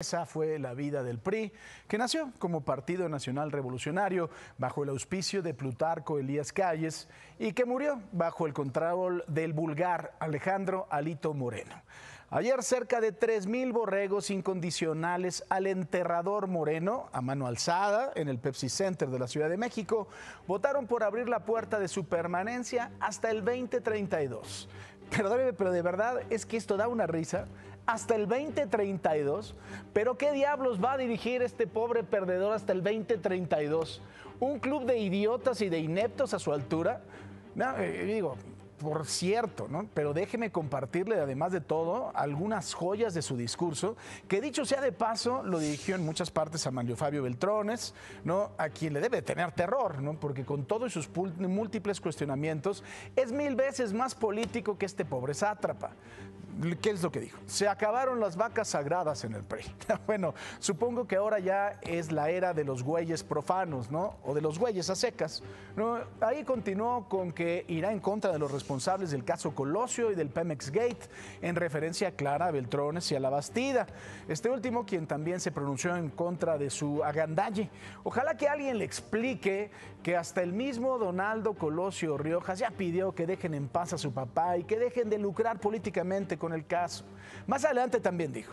Esa fue la vida del PRI, que nació como Partido Nacional Revolucionario bajo el auspicio de Plutarco Elías Calles y que murió bajo el control del vulgar Alejandro Alito Moreno. Ayer cerca de 3.000 borregos incondicionales al enterrador Moreno, a mano alzada, en el Pepsi Center de la Ciudad de México, votaron por abrir la puerta de su permanencia hasta el 2032. Perdóneme, pero de verdad es que esto da una risa hasta el 2032. Pero ¿qué diablos va a dirigir este pobre perdedor hasta el 2032? ¿Un club de idiotas y de ineptos a su altura? No, eh, digo, por cierto, ¿no? Pero déjeme compartirle, además de todo, algunas joyas de su discurso, que dicho sea de paso, lo dirigió en muchas partes a Mario Fabio Beltrones, ¿no? A quien le debe tener terror, ¿no? Porque con todos sus múltiples cuestionamientos, es mil veces más político que este pobre sátrapa. ¿Qué es lo que dijo? Se acabaron las vacas sagradas en el PRI. bueno, supongo que ahora ya es la era de los güeyes profanos, O de los güeyes a secas. ¿no? Ahí continuó con que irá en contra de los responsables responsables del caso Colosio y del Pemex Gate, en referencia a Clara Beltrones y a la Bastida. Este último, quien también se pronunció en contra de su agandalle. Ojalá que alguien le explique que hasta el mismo Donaldo Colosio Riojas ya pidió que dejen en paz a su papá y que dejen de lucrar políticamente con el caso. Más adelante también dijo,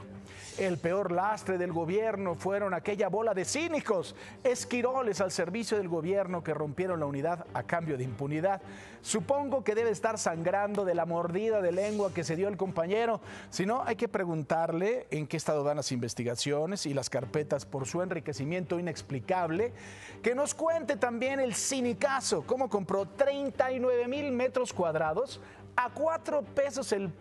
el peor lastre del gobierno fueron aquella bola de cínicos, esquiroles al servicio del gobierno que rompieron la unidad a cambio de impunidad. Supongo que debe estar estar sangrando de la mordida de lengua que se dio el compañero, sino hay que preguntarle en qué estado van las investigaciones y las carpetas por su enriquecimiento inexplicable. Que nos cuente también el cinicazo, cómo compró 39 mil metros cuadrados a cuatro pesos el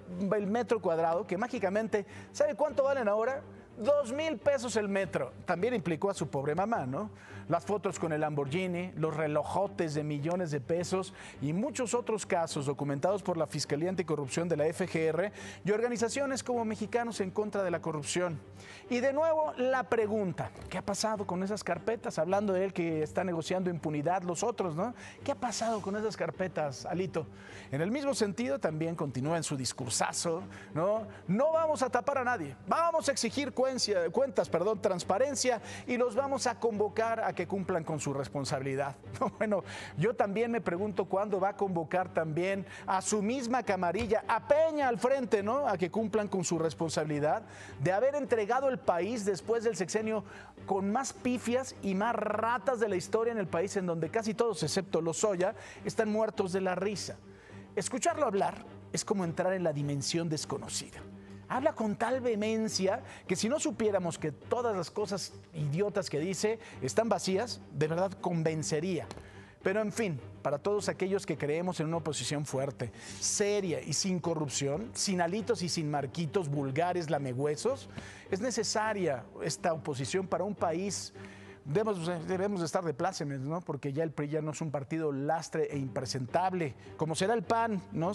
metro cuadrado, que mágicamente, ¿sabe cuánto valen ahora? Dos mil pesos el metro. También implicó a su pobre mamá, ¿no? Las fotos con el Lamborghini, los relojotes de millones de pesos y muchos otros casos documentados por la Fiscalía Anticorrupción de la FGR y organizaciones como Mexicanos en contra de la corrupción. Y de nuevo la pregunta, ¿qué ha pasado con esas carpetas? Hablando de él que está negociando impunidad, los otros, ¿no? ¿Qué ha pasado con esas carpetas, Alito? En el mismo sentido también continúa en su discursazo, ¿no? No vamos a tapar a nadie, vamos a exigir cuentas cuentas, perdón, transparencia y los vamos a convocar a que cumplan con su responsabilidad. Bueno, yo también me pregunto cuándo va a convocar también a su misma camarilla, a Peña al frente, ¿no? A que cumplan con su responsabilidad de haber entregado el país después del sexenio con más pifias y más ratas de la historia en el país, en donde casi todos, excepto los Soya están muertos de la risa. Escucharlo hablar es como entrar en la dimensión desconocida habla con tal vehemencia que si no supiéramos que todas las cosas idiotas que dice están vacías, de verdad convencería. Pero en fin, para todos aquellos que creemos en una oposición fuerte, seria y sin corrupción, sin alitos y sin marquitos vulgares lamehuesos, es necesaria esta oposición para un país Debemos, debemos, estar de plácemes, ¿no? Porque ya el PRI ya no es un partido lastre e impresentable, como será el PAN, ¿no?